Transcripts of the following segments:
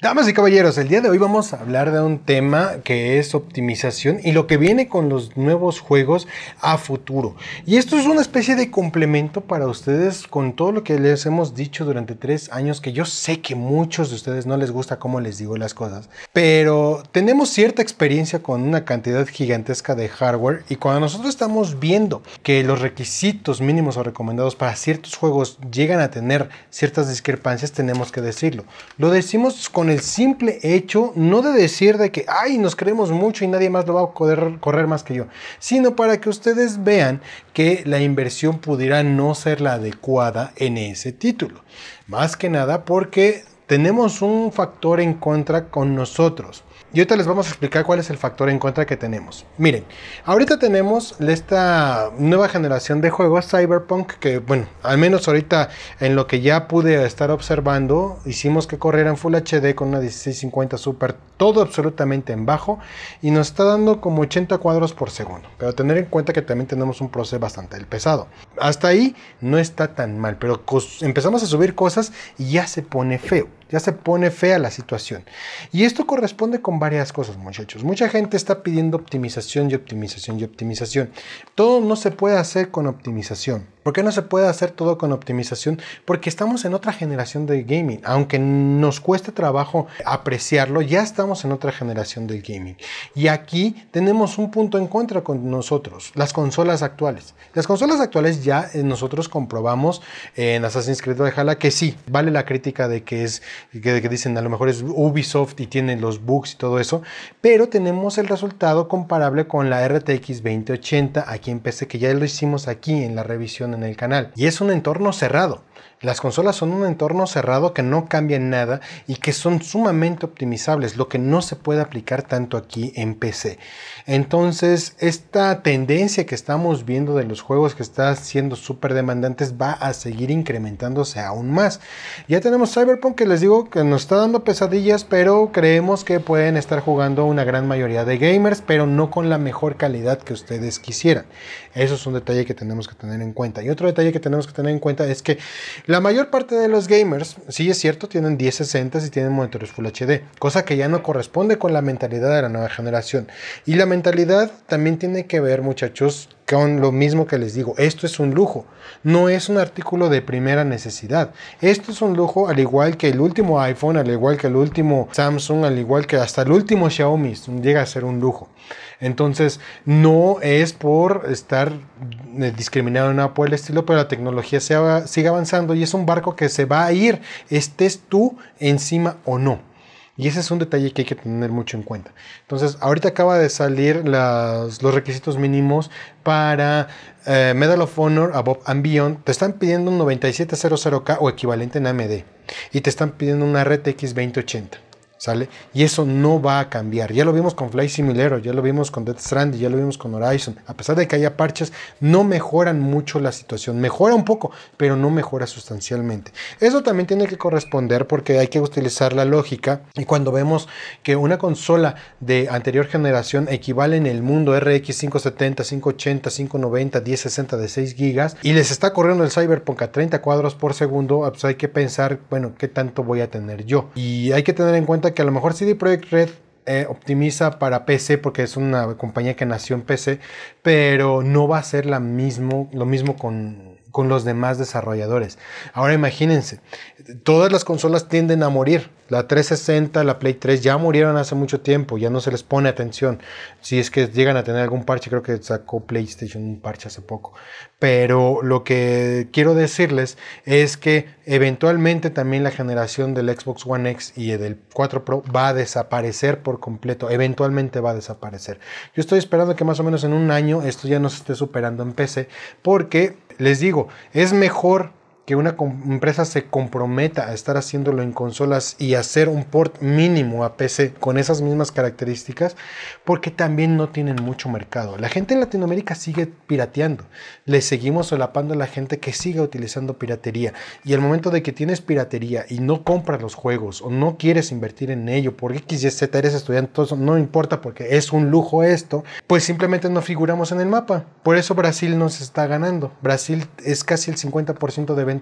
Damas y caballeros, el día de hoy vamos a hablar de un tema que es optimización y lo que viene con los nuevos juegos a futuro. Y esto es una especie de complemento para ustedes con todo lo que les hemos dicho durante tres años, que yo sé que muchos de ustedes no les gusta cómo les digo las cosas, pero tenemos cierta experiencia con una cantidad gigantesca de hardware y cuando nosotros estamos viendo que los requisitos mínimos o recomendados para ciertos juegos llegan a tener ciertas discrepancias, tenemos que decirlo. Lo decimos con el simple hecho, no de decir de que, ay, nos creemos mucho y nadie más lo va a poder correr más que yo, sino para que ustedes vean que la inversión pudiera no ser la adecuada en ese título. Más que nada porque tenemos un factor en contra con nosotros. Y ahorita les vamos a explicar cuál es el factor en contra que tenemos. Miren, ahorita tenemos esta nueva generación de juegos Cyberpunk que, bueno, al menos ahorita en lo que ya pude estar observando, hicimos que corrieran Full HD con una 1650 Super, todo absolutamente en bajo y nos está dando como 80 cuadros por segundo. Pero tener en cuenta que también tenemos un proceso bastante pesado. Hasta ahí no está tan mal, pero empezamos a subir cosas y ya se pone feo ya se pone fea la situación. Y esto corresponde con varias cosas, muchachos. Mucha gente está pidiendo optimización y optimización y optimización. Todo no se puede hacer con optimización. ¿Por qué no se puede hacer todo con optimización? Porque estamos en otra generación de gaming. Aunque nos cueste trabajo apreciarlo, ya estamos en otra generación del gaming. Y aquí tenemos un punto en contra con nosotros, las consolas actuales. Las consolas actuales ya eh, nosotros comprobamos en Assassin's Creed Valhalla que sí, vale la crítica de que es, que, dicen a lo mejor es Ubisoft y tienen los bugs y todo eso, pero tenemos el resultado comparable con la RTX 2080 aquí en PC, que ya lo hicimos aquí en la revisión en el canal. Y es un entorno cerrado. Las consolas son un entorno cerrado que no cambia nada y que son sumamente optimizables, lo que no se puede aplicar tanto aquí en PC. Entonces, esta tendencia que estamos viendo de los juegos que están siendo súper demandantes va a seguir incrementándose aún más. Ya tenemos Cyberpunk que les digo que nos está dando pesadillas, pero creemos que pueden estar jugando una gran mayoría de gamers, pero no con la mejor calidad que ustedes quisieran. Eso es un detalle que tenemos que tener en cuenta. Y otro detalle que tenemos que tener en cuenta es que la mayor parte de los gamers, sí es cierto, tienen 1060 y tienen monitores Full HD, cosa que ya no corresponde con la mentalidad de la nueva generación. Y la mentalidad también tiene que ver, muchachos, con lo mismo que les digo, esto es un lujo, no es un artículo de primera necesidad. Esto es un lujo al igual que el último iPhone, al igual que el último Samsung, al igual que hasta el último Xiaomi, llega a ser un lujo. Entonces, no es por estar mm, eh, discriminado en nada por el estilo, pero la tecnología sigue avanzando y es un barco que se va a ir, estés tú encima o no. Y ese es un detalle que hay que tener mucho en cuenta. Entonces, ahorita acaba de salir los requisitos mínimos para eh, Medal of Honor Above and Te están pidiendo un 9700K o equivalente en AMD. Y te están pidiendo una RTX 2080. ¿sale? Y eso no va a cambiar. Ya lo vimos con Fly Similero, ya lo vimos con Death Stranding, ya lo vimos con Horizon. A pesar de que haya parches, no mejoran mucho la situación. Mejora un poco, pero no mejora sustancialmente. Eso también tiene que corresponder porque hay que utilizar la lógica. Y cuando vemos que una consola de anterior generación equivale en el mundo RX 570, 580, 590, 1060 de 6 gigas y les está corriendo el Cyberpunk a 30 cuadros por segundo, pues hay que pensar, bueno, ¿qué tanto voy a tener yo? Y hay que tener en cuenta que a lo mejor CD Projekt Red eh, optimiza para PC porque es una compañía que nació en PC, pero no va a ser la mismo, lo mismo con con los demás desarrolladores. Ahora imagínense, todas las consolas tienden a morir. La 360, la Play 3 ya murieron hace mucho tiempo, ya no se les pone atención. Si es que llegan a tener algún parche, creo que sacó PlayStation un parche hace poco. Pero lo que quiero decirles es que eventualmente también la generación del Xbox One X y del 4 Pro va a desaparecer por completo. Eventualmente va a desaparecer. Yo estoy esperando que más o menos en un año esto ya no se esté superando en PC porque les digo, es mejor que una empresa se comprometa a estar haciéndolo en consolas y hacer un port mínimo a PC con esas mismas características, porque también no tienen mucho mercado. La gente en Latinoamérica sigue pirateando, le seguimos solapando a la gente que sigue utilizando piratería. Y el momento de que tienes piratería y no compras los juegos o no quieres invertir en ello, porque X, Y, Z eres estudiante, no importa porque es un lujo esto, pues simplemente no figuramos en el mapa. Por eso Brasil nos está ganando. Brasil es casi el 50% de venta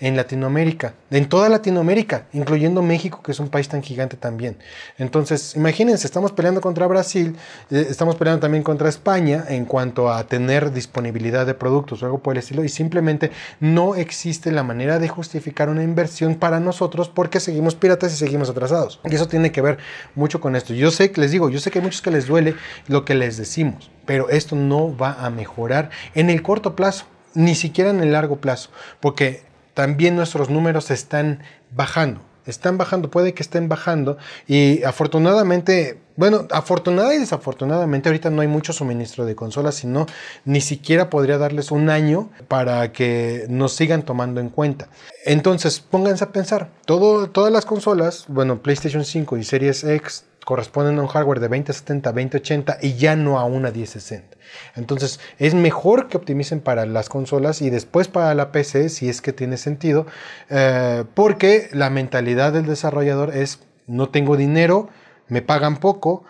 en Latinoamérica, en toda Latinoamérica, incluyendo México, que es un país tan gigante también. Entonces, imagínense, estamos peleando contra Brasil, eh, estamos peleando también contra España en cuanto a tener disponibilidad de productos o algo por el estilo, y simplemente no existe la manera de justificar una inversión para nosotros porque seguimos piratas y seguimos atrasados. Y eso tiene que ver mucho con esto. Yo sé que les digo, yo sé que hay muchos que les duele lo que les decimos, pero esto no va a mejorar en el corto plazo ni siquiera en el largo plazo, porque también nuestros números están bajando. Están bajando, puede que estén bajando y afortunadamente, bueno, afortunada y desafortunadamente ahorita no hay mucho suministro de consolas, sino ni siquiera podría darles un año para que nos sigan tomando en cuenta. Entonces, pónganse a pensar, todo, todas las consolas, bueno, PlayStation 5 y Series X corresponden a un hardware de 2070, 2080 y ya no a una 1060. Entonces es mejor que optimicen para las consolas y después para la PC si es que tiene sentido, eh, porque la mentalidad del desarrollador es no tengo dinero, me pagan poco,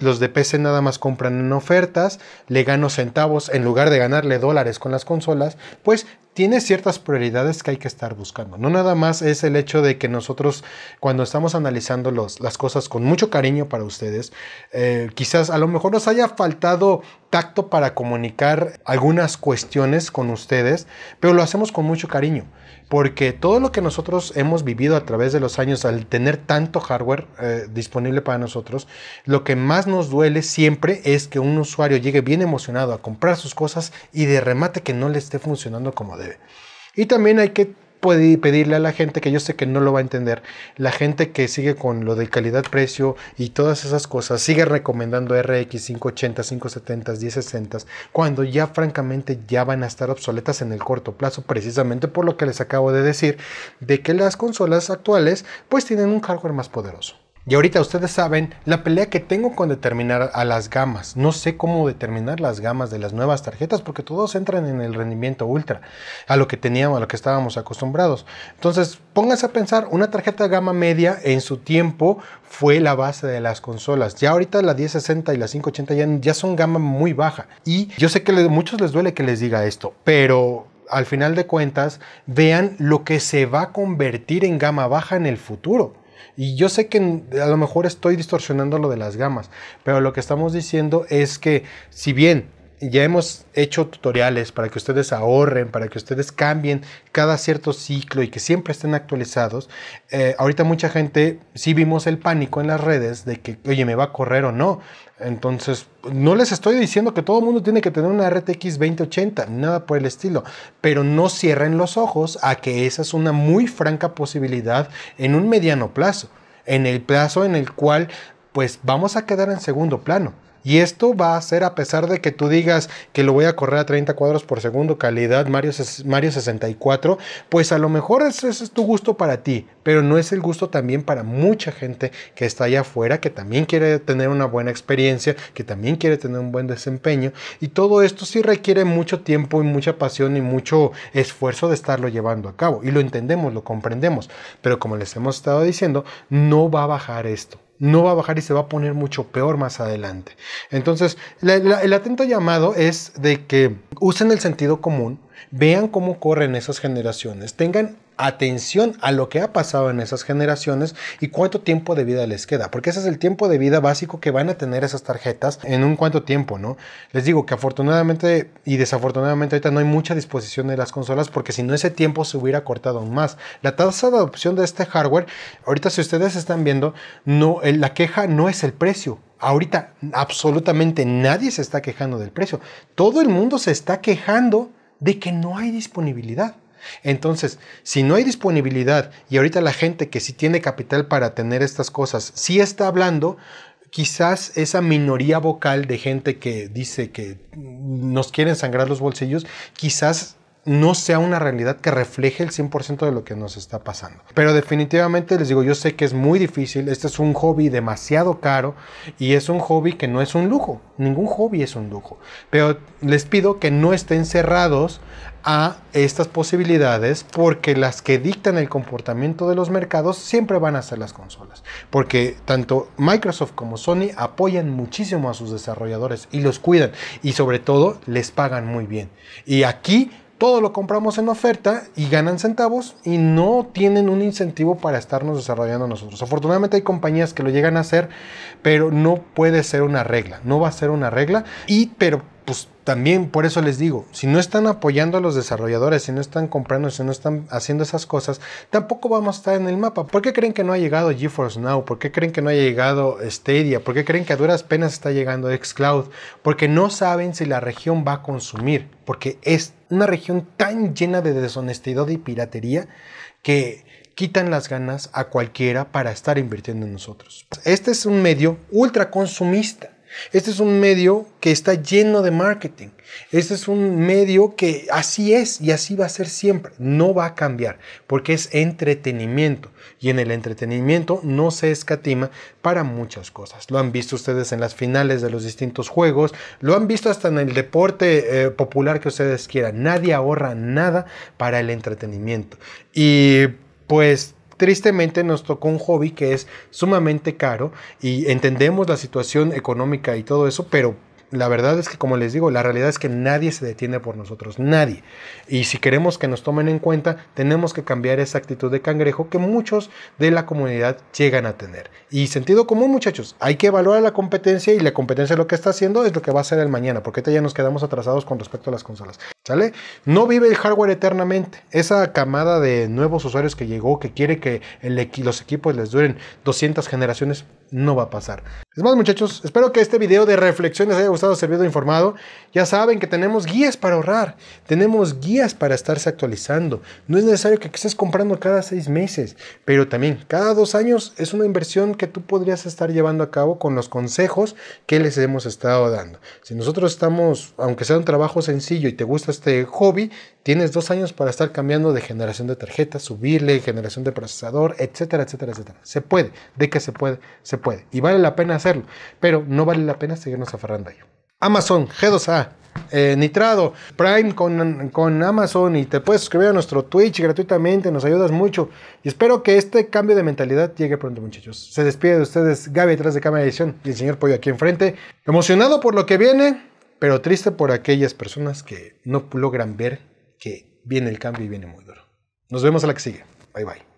los de PC nada más compran en ofertas, le gano centavos en lugar de ganarle dólares con las consolas, pues tiene ciertas prioridades que hay que estar buscando. No nada más es el hecho de que nosotros cuando estamos analizando las cosas con mucho cariño para ustedes, eh, quizás a lo mejor nos haya faltado tacto para comunicar algunas cuestiones con ustedes, pero lo hacemos con mucho cariño, porque todo lo que nosotros hemos vivido a través de los años al tener tanto hardware eh, disponible para nosotros, lo que más nos duele siempre es que un usuario llegue bien emocionado a comprar sus cosas y de remate que no le esté funcionando como debe. Y también hay que pedirle a la gente que yo sé que no lo va a entender, la gente que sigue con lo de calidad-precio y todas esas cosas, sigue recomendando RX 580, 570, 1060, cuando ya francamente ya van a estar obsoletas en el corto plazo, precisamente por lo que les acabo de decir, de que las consolas actuales pues tienen un hardware más poderoso. Y ahorita ustedes saben la pelea que tengo con determinar a las gamas. No sé cómo determinar las gamas de las nuevas tarjetas porque todos entran en el rendimiento ultra, a lo que teníamos, a lo que estábamos acostumbrados. Entonces, pónganse a pensar, una tarjeta de gama media en su tiempo fue la base de las consolas. Ya ahorita la 1060 y las 580 ya, ya son gama muy baja. Y yo sé que a muchos les duele que les diga esto, pero al final de cuentas, vean lo que se va a convertir en gama baja en el futuro. Y yo sé que a lo mejor estoy distorsionando lo de las gamas, pero lo que estamos diciendo es que si bien ya hemos hecho tutoriales para que ustedes ahorren, para que ustedes cambien cada cierto ciclo y que siempre estén actualizados. Eh, ahorita mucha gente sí vimos el pánico en las redes de que, oye, me va a correr o no. Entonces, no les estoy diciendo que todo el mundo tiene que tener una RTX 2080, nada por el estilo, pero no cierren los ojos a que esa es una muy franca posibilidad en un mediano plazo, en el plazo en el cual pues vamos a quedar en segundo plano. Y esto va a ser a pesar de que tú digas que lo voy a correr a 30 cuadros por segundo, calidad Mario, Mario 64, pues a lo mejor ese, ese es tu gusto para ti, pero no es el gusto también para mucha gente que está allá afuera, que también quiere tener una buena experiencia, que también quiere tener un buen desempeño. Y todo esto sí requiere mucho tiempo y mucha pasión y mucho esfuerzo de estarlo llevando a cabo. Y lo entendemos, lo comprendemos. Pero como les hemos estado diciendo, no va a bajar esto no va a bajar y se va a poner mucho peor más adelante. Entonces, el atento llamado es de que usen el sentido común, vean cómo corren esas generaciones, tengan atención a lo que ha pasado en esas generaciones y cuánto tiempo de vida les queda, porque ese es el tiempo de vida básico que van a tener esas tarjetas en un cuánto tiempo, ¿no? Les digo que afortunadamente y desafortunadamente ahorita no hay mucha disposición de las consolas porque si no ese tiempo se hubiera cortado aún más. La tasa de adopción de este hardware, ahorita si ustedes están viendo, no eh, la queja no es el precio, ahorita absolutamente nadie se está quejando del precio. Todo el mundo se está quejando de que no hay disponibilidad. Entonces, si no hay disponibilidad y ahorita la gente que sí tiene capital para tener estas cosas, sí está hablando, quizás esa minoría vocal de gente que dice que nos quieren sangrar los bolsillos, quizás no sea una realidad que refleje el 100% de lo que nos está pasando. Pero definitivamente les digo, yo sé que es muy difícil, este es un hobby demasiado caro y es un hobby que no es un lujo, ningún hobby es un lujo. Pero les pido que no estén cerrados a estas posibilidades porque las que dictan el comportamiento de los mercados siempre van a ser las consolas. Porque tanto Microsoft como Sony apoyan muchísimo a sus desarrolladores y los cuidan y sobre todo les pagan muy bien. Y aquí todo lo compramos en oferta y ganan centavos y no tienen un incentivo para estarnos desarrollando nosotros. Afortunadamente hay compañías que lo llegan a hacer, pero no puede ser una regla, no va a ser una regla y pero pues también por eso les digo, si no están apoyando a los desarrolladores, si no están comprando, si no están haciendo esas cosas, tampoco vamos a estar en el mapa. ¿Por qué creen que no ha llegado GeForce Now? ¿Por qué creen que no ha llegado Stadia? ¿Por qué creen que a duras penas está llegando Xcloud? Porque no saben si la región va a consumir, porque es una región tan llena de deshonestidad y piratería que quitan las ganas a cualquiera para estar invirtiendo en nosotros. Este es un medio ultra consumista este es un medio que está lleno de marketing. Este es un medio que así es y así va a ser siempre. No va a cambiar porque es entretenimiento. Y en el entretenimiento no se escatima para muchas cosas. Lo han visto ustedes en las finales de los distintos juegos. Lo han visto hasta en el deporte eh, popular que ustedes quieran. Nadie ahorra nada para el entretenimiento. Y pues tristemente nos tocó un hobby que es sumamente caro y entendemos la situación económica y todo eso, pero la verdad es que, como les digo, la realidad es que nadie se detiene por nosotros, nadie. Y si queremos que nos tomen en cuenta, tenemos que cambiar esa actitud de cangrejo que muchos de la comunidad llegan a tener. Y sentido común, muchachos, hay que evaluar la competencia y la competencia lo que está haciendo es lo que va a ser el mañana, porque ya nos quedamos atrasados con respecto a las consolas. ¿Sale? No vive el hardware eternamente. Esa camada de nuevos usuarios que llegó, que quiere que los equipos les duren 200 generaciones, no va a pasar. Es más, muchachos, espero que este video de reflexiones haya gustado, servido, informado. Ya saben que tenemos guías para ahorrar, tenemos guías para estarse actualizando. No es necesario que estés comprando cada seis meses, pero también cada dos años es una inversión que tú podrías estar llevando a cabo con los consejos que les hemos estado dando. Si nosotros estamos, aunque sea un trabajo sencillo y te gusta este hobby, tienes dos años para estar cambiando de generación de tarjeta subirle generación de procesador, etcétera, etcétera, etcétera. Se puede, de que se puede, se puede. Y vale la pena hacer pero no vale la pena seguirnos aferrando a Amazon, G2A, eh, Nitrado, Prime con, con, Amazon y te puedes suscribir a nuestro Twitch gratuitamente, nos ayudas mucho. Y espero que este cambio de mentalidad llegue pronto, muchachos. Se despide de ustedes Gaby detrás de cámara de edición y el señor Pollo aquí enfrente. Emocionado por lo que viene, pero triste por aquellas personas que no logran ver que viene el cambio y viene muy duro. Nos vemos a la que sigue. Bye bye.